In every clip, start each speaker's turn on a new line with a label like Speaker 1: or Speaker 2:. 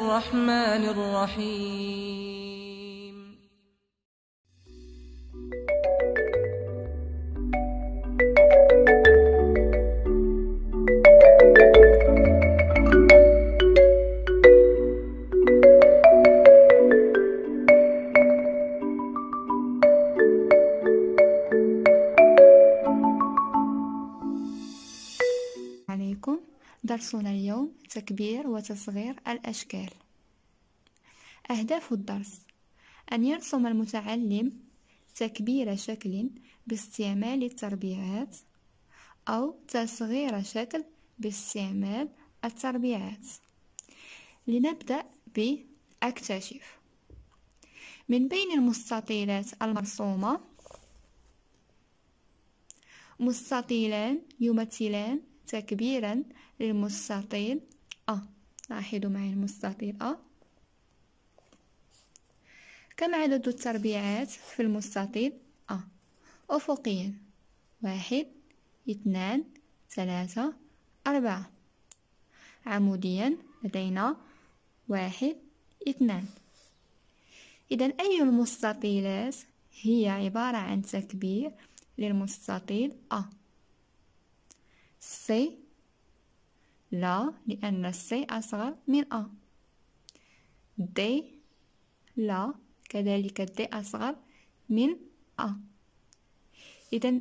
Speaker 1: الرحمن الرحيم تكبير وتصغير الأشكال أهداف الدرس أن يرسم المتعلم تكبير شكل باستعمال التربيعات أو تصغير شكل باستعمال التربيعات لنبدأ بأكتشف من بين المستطيلات المرسومة مستطيلان يمثلان تكبيرا المستطيل أ آه، لاحظوا معي المستطيل أ آه. كم عدد التربيعات في المستطيل أ آه. أفقيا واحد اثنان ثلاثة أربعة عموديا لدينا واحد اثنان إذا أي المستطيلات هي عبارة عن تكبير للمستطيل أ سي لا لأن السي أصغر من أ دي لا كذلك دي أصغر من أ إذا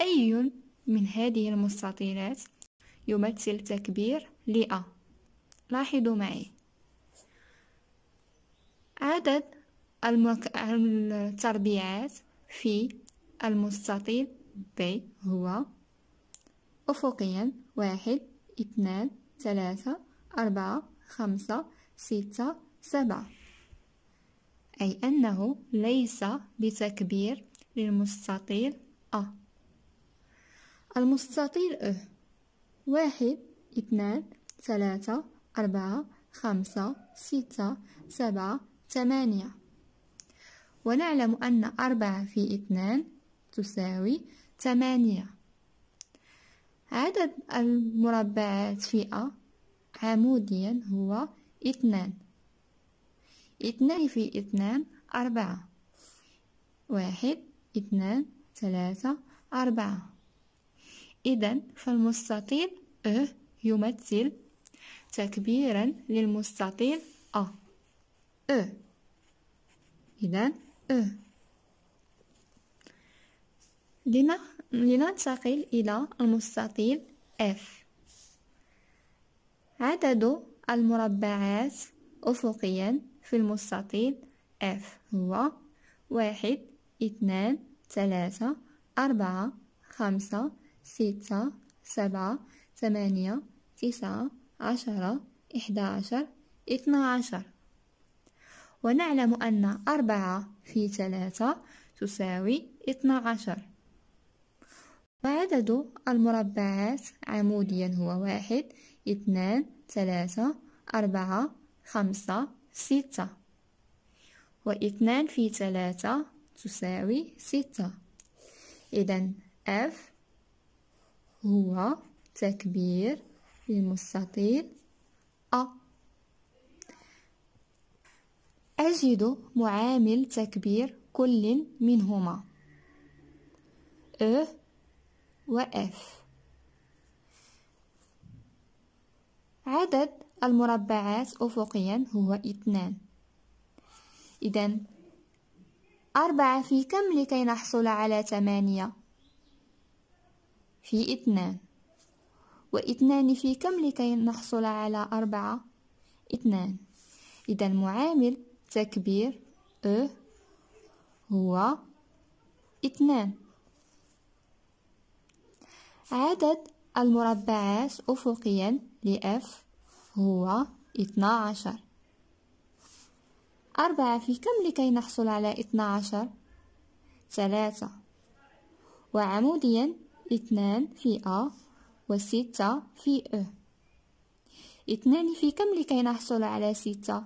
Speaker 1: أي من هذه المستطيلات يمثل تكبير لأ لاحظوا معي عدد التربيعات في المستطيل بي هو أفقيا واحد اثنان ثلاثة أربعة خمسة ستة سبعة أي أنه ليس بتكبير للمستطيل أ المستطيل أ واحد اثنان ثلاثة أربعة خمسة ستة سبعة ثمانية ونعلم أن أربعة في اثنان تساوي ثمانية عدد المربعات في أ عموديا هو اثنان اثنان في اثنان أربعة واحد اثنان ثلاثة أربعة إذا فالمستطيل أ يمثل تكبيرا للمستطيل أ أ إذا أ لما لننتقل إلى المستطيل F عدد المربعات أفقيا في المستطيل F هو واحد اثنان ثلاثة أربعة خمسة ستة سبعة ثمانية تسعة عشرة إحدى عشر اثنى عشر ونعلم أن أربعة في ثلاثة تساوي اثنى عشر وعدد المربعات عموديا هو واحد اثنان ثلاثة أربعة خمسة ستة واثنان في ثلاثة تساوي ستة إذا F هو تكبير المستطيل أ أجد معامل تكبير كل منهما أ e وإف عدد المربعات أفقيا هو اثنان إذا أربعة في كم لكي نحصل على ثمانية؟ في اثنان واثنان في كم لكي نحصل على أربعة؟ اثنان إذا معامل تكبير أ هو اثنان عدد المربعات أفقيا لإف هو 12 أربعة في كم لكي نحصل على 12 ثلاثة وعموديا اثنان في أ وستة في أ اثنان في كم لكي نحصل على ستة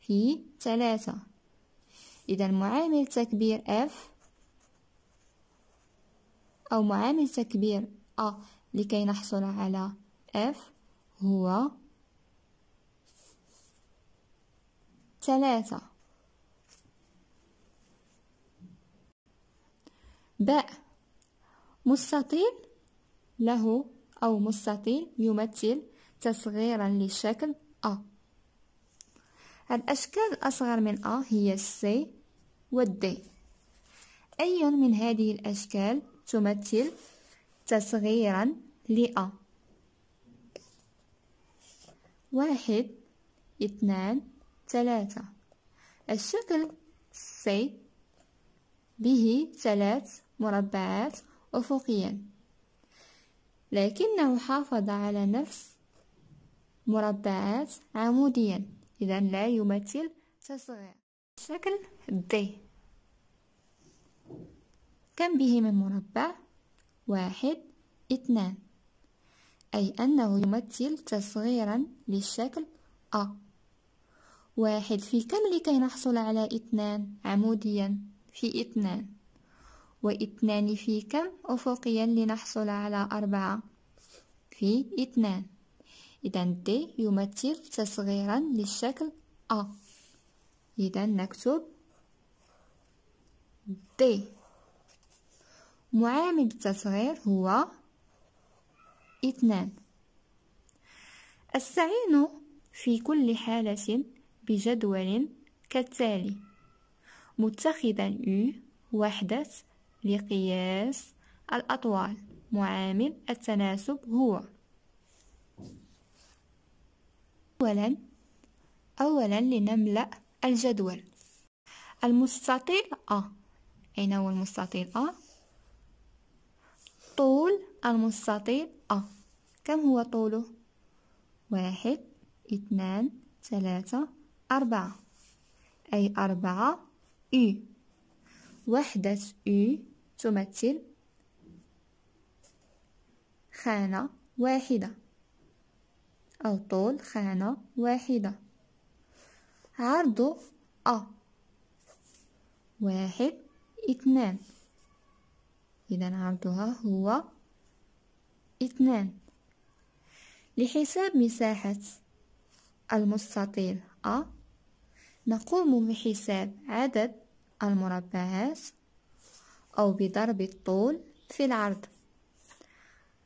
Speaker 1: في ثلاثة إذا معامل تكبير F أو معامل تكبير أ لكي نحصل على F هو ثلاثة باء مستطيل له أو مستطيل يمثل تصغيرا لشكل أ الأشكال الأصغر من أ هي C والD أي من هذه الأشكال تمثل تصغيرا لأ واحد اثنان ثلاثة الشكل سي به ثلاث مربعات أفقيا لكنه حافظ على نفس مربعات عموديا إذا لا يمثل تصغير شكل دي كم به من مربع؟ واحد اثنان أي أنه يمثل تصغيرا للشكل أ واحد في كم لكي نحصل على اثنان عموديا في اثنان واثنان في كم أفقيا لنحصل على أربعة في اثنان إذا د يمثل تصغيرا للشكل أ إذا نكتب D. معامل التصغير هو اثنان استعين في كل حالة بجدول كالتالي متخذا U وحدة لقياس الأطوال معامل التناسب هو أولا أولا لنملأ الجدول المستطيل أ أين هو المستطيل أ؟ طول المستطيل أ آه. كم هو طوله واحد اثنان ثلاثة أربعة أي أربعة إي وحدة إي تمثل خانة واحدة أو طول خانة واحدة عرض أ آه. واحد اثنان إذا عرضها هو اثنان لحساب مساحة المستطيل أ نقوم بحساب عدد المربعات أو بضرب الطول في العرض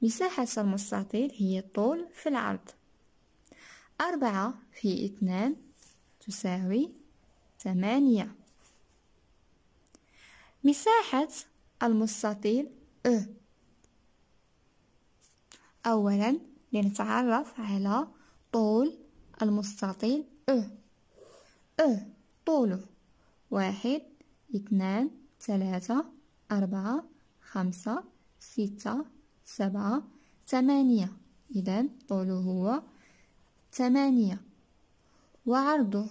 Speaker 1: مساحة المستطيل هي الطول في العرض أربعة في اثنان تساوي ثمانية مساحة المستطيل أ أولا لنتعرف على طول المستطيل أ أ طوله واحد اثنان ثلاثة أربعة خمسة ستة سبعة ثمانية إذا طوله هو ثمانية وعرضه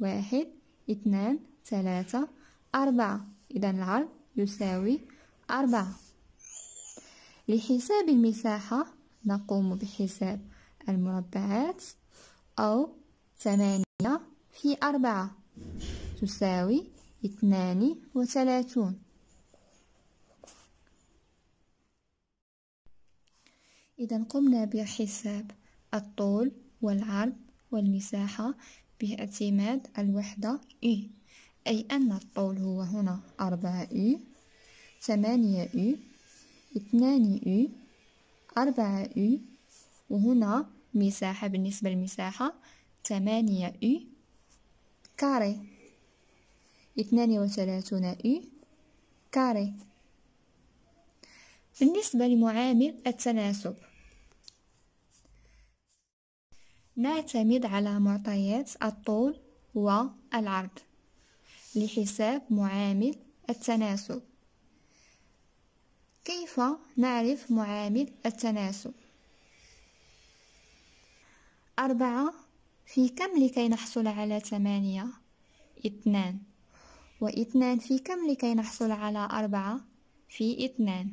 Speaker 1: واحد اثنان ثلاثة أربعة إذا العرض يساوي أربعة لحساب المساحة نقوم بحساب المربعات أو ثمانية في أربعة تساوي اثنان وثلاثون إذا قمنا بحساب الطول والعرض والمساحة باعتماد الوحدة إي e. أي أن الطول هو هنا أربعة أو ثمانية أو اثنان أو أربعة أو وهنا مساحة بالنسبة للمساحة ثمانية أو كاري اثنان وثلاثون أو كاري بالنسبة لمعامل التناسب نعتمد على معطيات الطول والعرض لحساب معامل التناسب كيف نعرف معامل التناسب أربعة في كم لكي نحصل على ثمانية اثنان واثنان في كم لكي نحصل على أربعة في اثنان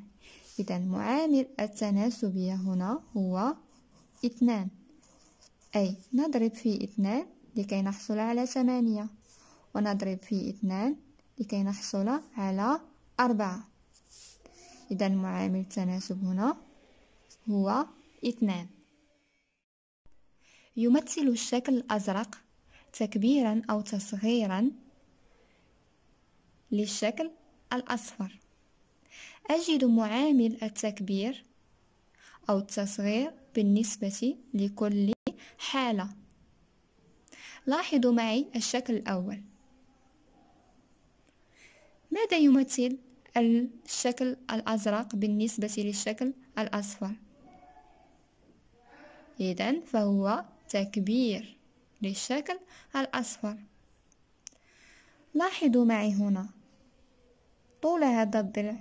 Speaker 1: إذا معامل التناسبية هنا هو اثنان أي نضرب في اثنان لكي نحصل على ثمانية ونضرب في اثنان لكي نحصل على أربعة إذا معامل التناسب هنا هو اثنان يمثل الشكل الأزرق تكبيرا أو تصغيرا للشكل الأصفر أجد معامل التكبير أو التصغير بالنسبة لكل حالة لاحظوا معي الشكل الأول ماذا يمثل الشكل الأزرق بالنسبة للشكل الأصفر إذا فهو تكبير للشكل الأصفر لاحظوا معي هنا طول هذا الضلع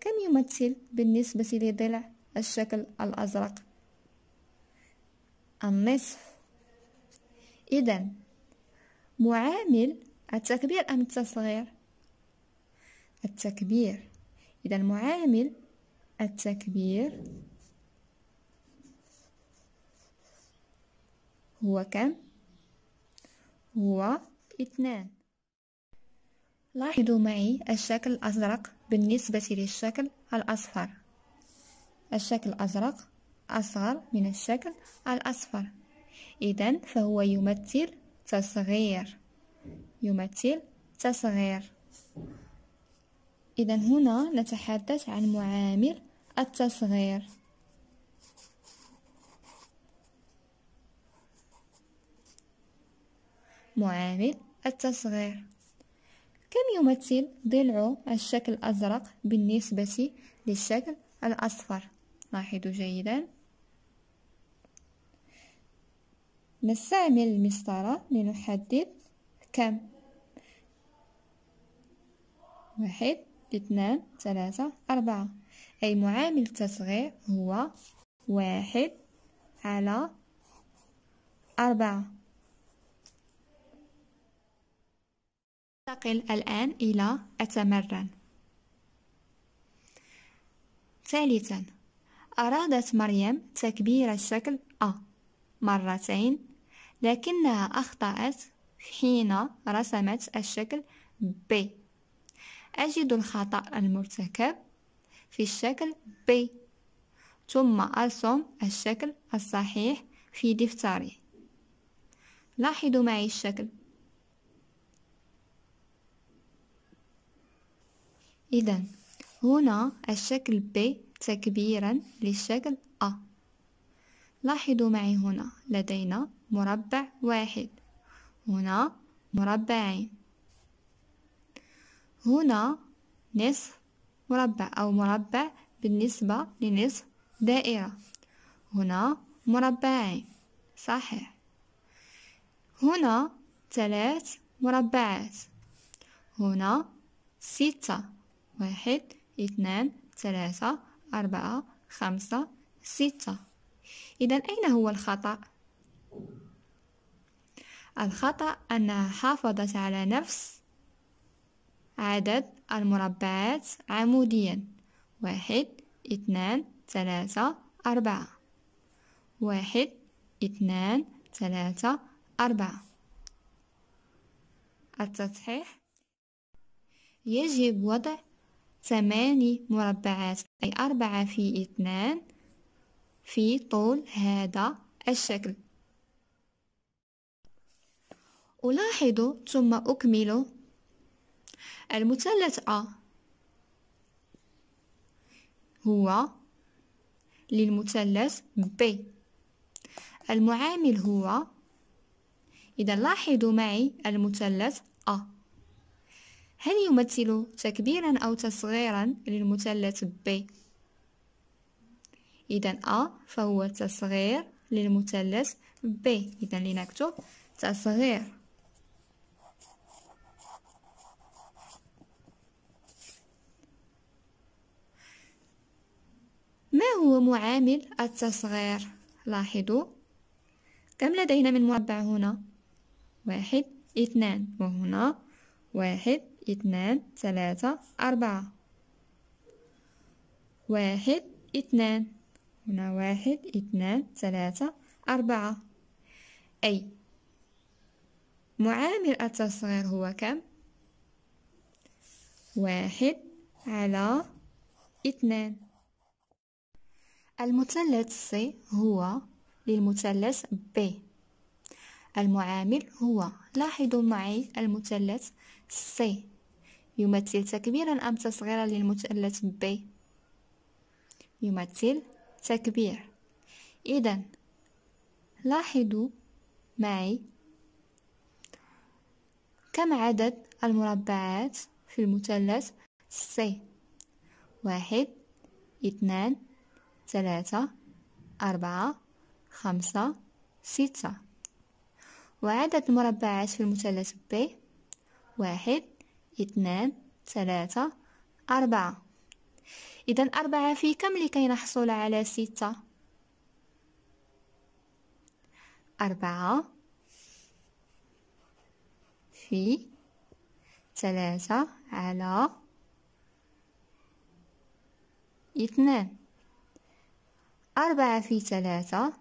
Speaker 1: كم يمثل بالنسبة لضلع الشكل الأزرق النصف إذا معامل التكبير أم التصغير التكبير إذا معامل التكبير هو كم؟ هو اثنان لاحظوا معي الشكل الأزرق بالنسبة للشكل الأصفر الشكل الأزرق أصغر من الشكل الأصفر إذا فهو يمثل تصغير يمثل تصغير إذا هنا نتحدث عن معامل التصغير معامل التصغير كم يمثل ضلع الشكل الأزرق بالنسبة للشكل الأصفر لاحظوا جيدا نستعمل المسطرة لنحدد كم واحد اثنان ثلاثة أربعة أي معامل التصغير هو واحد على أربعة ننتقل الآن إلى أتمرن ثالثا أرادت مريم تكبير الشكل أ مرتين لكنها أخطأت حين رسمت الشكل ب أجد الخطأ المرتكب في الشكل B ثم أرسم الشكل الصحيح في دفتري لاحظوا معي الشكل إذا هنا الشكل B تكبيرا للشكل A لاحظوا معي هنا لدينا مربع واحد هنا مربعين هنا نصف مربع أو مربع بالنسبة لنصف دائرة هنا مربعين صحيح هنا ثلاث مربعات هنا ستة واحد اثنان ثلاثة أربعة خمسة ستة إذا أين هو الخطأ؟ الخطأ أنها حافظت على نفس عدد المربعات عموديا واحد اثنان ثلاثة أربعة واحد اثنان ثلاثة أربعة التصحيح يجب وضع ثماني مربعات أي أربعة في اثنان في طول هذا الشكل ألاحظ ثم أكمل المثلث أ هو للمثلث ب المعامل هو إذا لاحظوا معي المثلث أ هل يمثل تكبيرا أو تصغيرا للمثلث ب إذا أ فهو تصغير للمثلث ب إذا لنكتب تصغير هو معامل التصغير لاحظوا كم لدينا من مربع هنا واحد اثنان وهنا واحد اثنان ثلاثة أربعة واحد اثنان هنا واحد اثنان ثلاثة أربعة أي معامل التصغير هو كم؟ واحد على اثنان المثلث سي هو للمثلث بي المعامل هو لاحظوا معي المثلث سي يمثل تكبيرا أم تصغيرا للمثلث بي يمثل تكبير إذا لاحظوا معي كم عدد المربعات في المثلث سي واحد اثنان ثلاثة أربعة خمسة ستة وعدد المربعات في المثلث ب واحد اثنان ثلاثة أربعة إذا أربعة في كم لكي نحصل على ستة أربعة في ثلاثة على اثنان أربعة في ثلاثة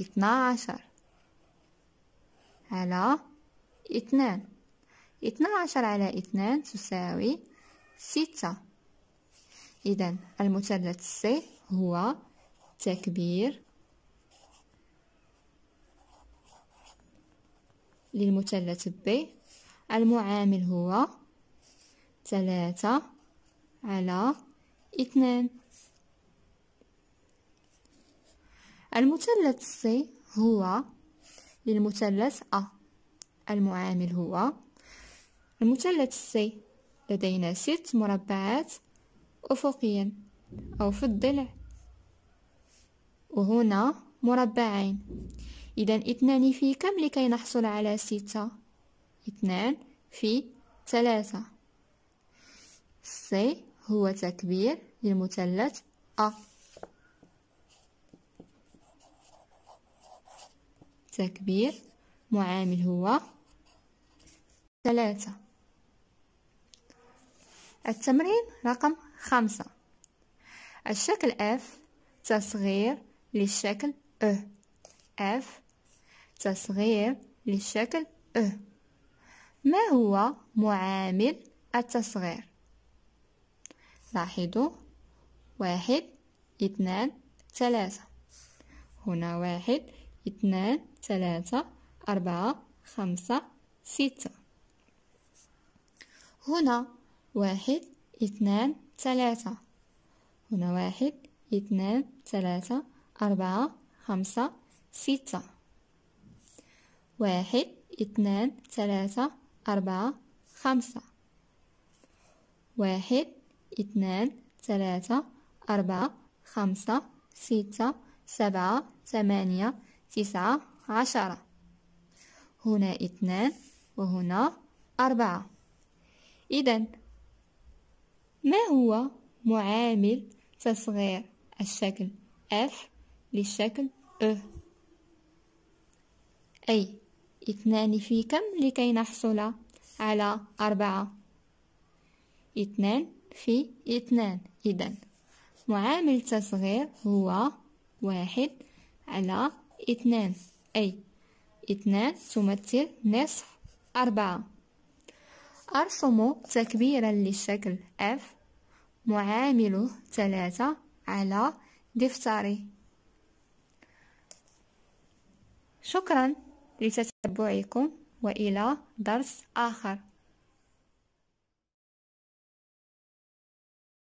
Speaker 1: اثنا عشر على اثنان اثنا عشر على اثنان تساوي ستة إذا المثلث سي هو تكبير للمثلث ب المعامل هو ثلاثة على اثنان المثلث سي هو للمثلث أ المعامل هو المثلث سي لدينا ست مربعات أفقيا أو في الضلع وهنا مربعين إذا اثنان في كم لكي نحصل على ستة اثنان في ثلاثة سي هو تكبير للمثلث أ تكبير معامل هو ثلاثة التمرين رقم خمسة الشكل F تصغير للشكل E F تصغير للشكل E ما هو معامل التصغير لاحظوا واحد اثنان ثلاثة هنا واحد اثنان ثلاثة أربعة خمسة ستة هنا واحد اثنان ثلاثة هنا واحد اثنان ثلاثة أربعة خمسة ستة واحد اثنان ثلاثة أربعة خمسة واحد اثنان ثلاثة أربعة خمسة ستة سبعة ثمانية تسعة عشرة هنا اثنان وهنا أربعة إذا ما هو معامل تصغير الشكل F للشكل E أي اثنان في كم لكي نحصل على أربعة اثنان في اثنان إذا معامل تصغير هو واحد على اثنان أي اثنان تمثل نصف أربعة أرسم تكبيرا للشكل F معامله ثلاثة على دفتري شكرا لتتبعكم وإلى درس آخر